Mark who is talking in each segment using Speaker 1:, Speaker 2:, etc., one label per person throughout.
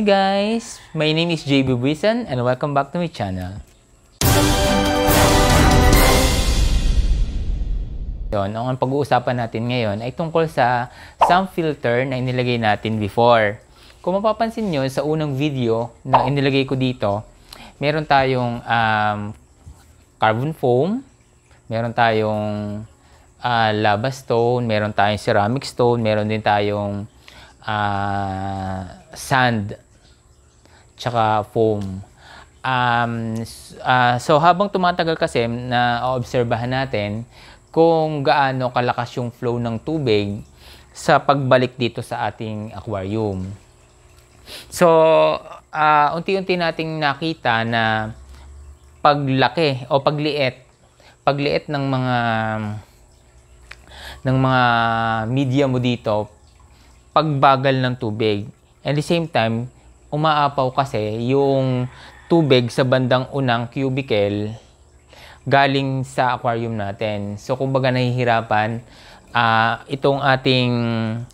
Speaker 1: Hi guys! My name is JB Buisan and welcome back to my channel. Yun, ang pag-uusapan natin ngayon ay tungkol sa some filter na inilagay natin before. Kung mapapansin nyo, sa unang video na inilagay ko dito, meron tayong um, carbon foam, meron tayong uh, lava stone, meron tayong ceramic stone, meron din tayong uh, sand tsaka foam. Um, uh, so habang tumatagal kasi na obserbahan natin kung gaano kalakas yung flow ng tubig sa pagbalik dito sa ating aquarium. So, uh, unti-unti nating nakita na paglaki o pagliit, pagliit ng mga ng mga media mo dito, pagbagal ng tubig. At the same time, umaapaw kasi yung tubig sa bandang unang cubicle galing sa aquarium natin. So, kumbaga nahihirapan uh, itong ating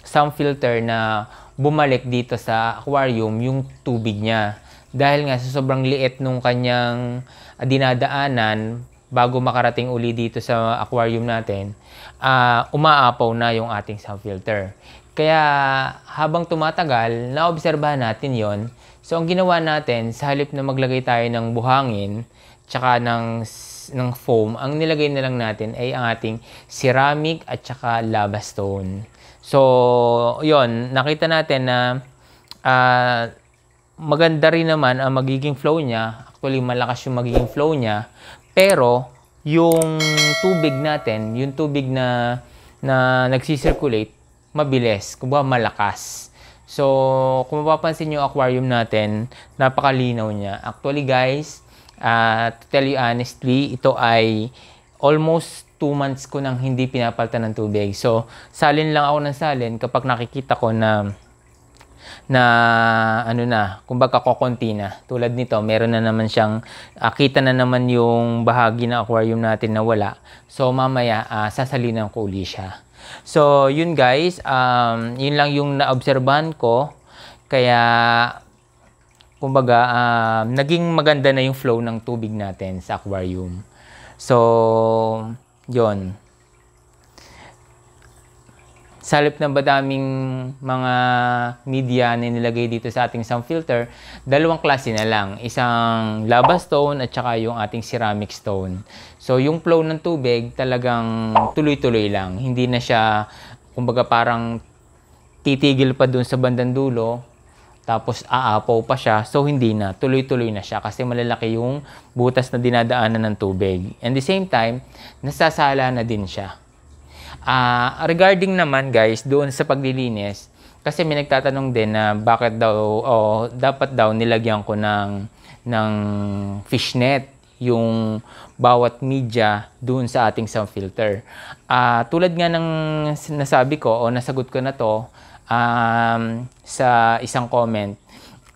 Speaker 1: sound filter na bumalik dito sa aquarium yung tubig niya. Dahil nga sa sobrang liit nung kanyang dinadaanan bago makarating uli dito sa aquarium natin, uh, umaapaw na yung ating sound filter. Kaya habang tumatagal, naobserbahan natin yon. So ang ginawa natin, sa halip na maglagay tayo ng buhangin, tsaka ng, ng foam, ang nilagay na lang natin ay ang ating ceramic at tsaka lava stone. So yon, nakita natin na uh, maganda rin naman ang magiging flow niya. Actually, malakas yung magiging flow niya. Pero yung tubig natin, yung tubig na na nagsisirculate, mabilis, kumbaga malakas. So, kung mapapansin yung aquarium natin, napakalinaw niya. Actually guys, uh, to tell you honestly, ito ay almost 2 months ko nang hindi pinapalitan ng tubig. So, salin lang ako ng salin kapag nakikita ko na na ano na, kumbaga kokonti na. Tulad nito, meron na naman siyang, uh, kita na naman yung bahagi ng aquarium natin na wala. So mamaya, uh, ah, sasalinan ko uli siya. So, yun guys, um, yun lang yung naobserbahan ko. Kaya, kumbaga, uh, naging maganda na yung flow ng tubig natin sa aquarium. So, Yun sa halip ng madaming mga media na nilagay dito sa ating sun filter, dalawang klase na lang. Isang lava stone at saka yung ating ceramic stone. So yung flow ng tubig talagang tuloy-tuloy lang. Hindi na siya kumbaga parang titigil pa dun sa bandang dulo tapos aapaw pa siya so hindi na tuloy-tuloy na siya kasi malalaki yung butas na dinadaanan ng tubig and the same time nasasala na din siya Uh, regarding naman guys, doon sa paglilinis, kasi may nagtatanong din na bakit daw o oh, dapat daw nilagyan ko ng ng fishnet yung bawat media doon sa ating sound filter. Uh, tulad nga ng nasabi ko o nasagot ko na to um, sa isang comment,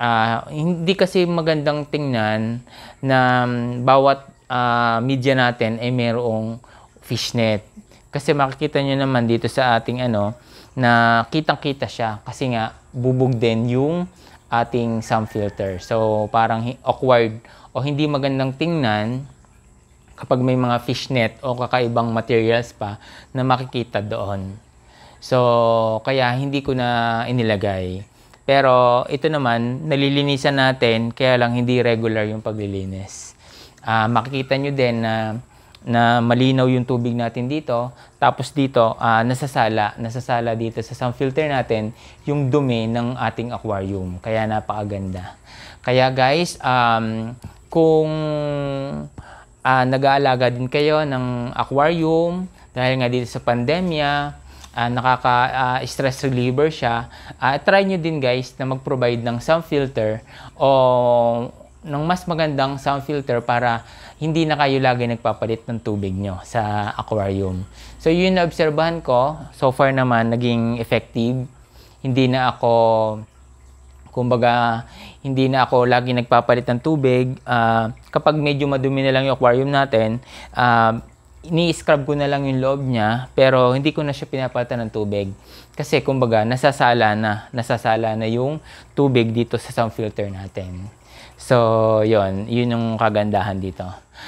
Speaker 1: uh, hindi kasi magandang tingnan na um, bawat uh, media natin ay mayroong fishnet kasi makikita nyo naman dito sa ating ano, na kitang-kita siya kasi nga bubog din yung ating sun filter. So parang awkward o hindi magandang tingnan kapag may mga fishnet o kakaibang materials pa na makikita doon. So kaya hindi ko na inilagay. Pero ito naman, nalilinisan natin, kaya lang hindi regular yung paglilinis. Uh, makikita nyo din na na malinaw yung tubig natin dito. Tapos dito, uh, nasasala, nasasala dito sa sun filter natin yung dumi ng ating aquarium. Kaya napakaganda. Kaya guys, um, kung uh, nag-aalaga din kayo ng aquarium dahil nga dito sa pandemya, uh, ah, nakaka-stress uh, reliever siya, uh, try nyo din guys na mag-provide ng sun filter o ng mas magandang sound filter para hindi na kayo lagi nagpapalit ng tubig nyo sa aquarium. So yun na obserbahan ko, so far naman naging effective. Hindi na ako kumbaga hindi na ako lagi nagpapalit ng tubig. Uh, kapag medyo madumi na lang yung aquarium natin, uh, ini-scrub ko na lang yung loob niya pero hindi ko na siya pinapalitan ng tubig kasi kumbaga nasasala na nasasala na yung tubig dito sa sound filter natin. So, yon Yun yung kagandahan dito.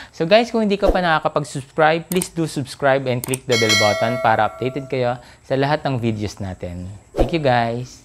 Speaker 1: So guys, kung hindi ka pa nakakapag-subscribe, please do subscribe and click the bell button para updated kayo sa lahat ng videos natin. Thank you guys!